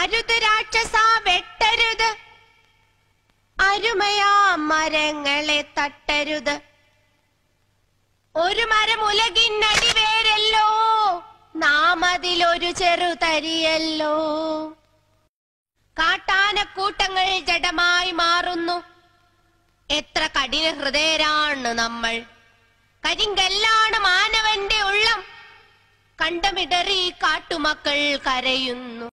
അരുത് രാക്ഷസ വെട്ടരുത് അരുമയാ മരങ്ങളെ തട്ടരുത് ഒരു മരം ഉലകിന്നടി വേരല്ലോ നാം അതിലൊരു ചെറുതരിയല്ലോ കാട്ടാനക്കൂട്ടങ്ങൾ ജഡമായി മാറുന്നു എത്ര കഠിന ഹൃദയരാണ് നമ്മൾ കരിങ്കല്ലാണ് മാനവന്റെ ഉള്ളം കണ്ടമിടറി കാട്ടുമക്കൾ കരയുന്നു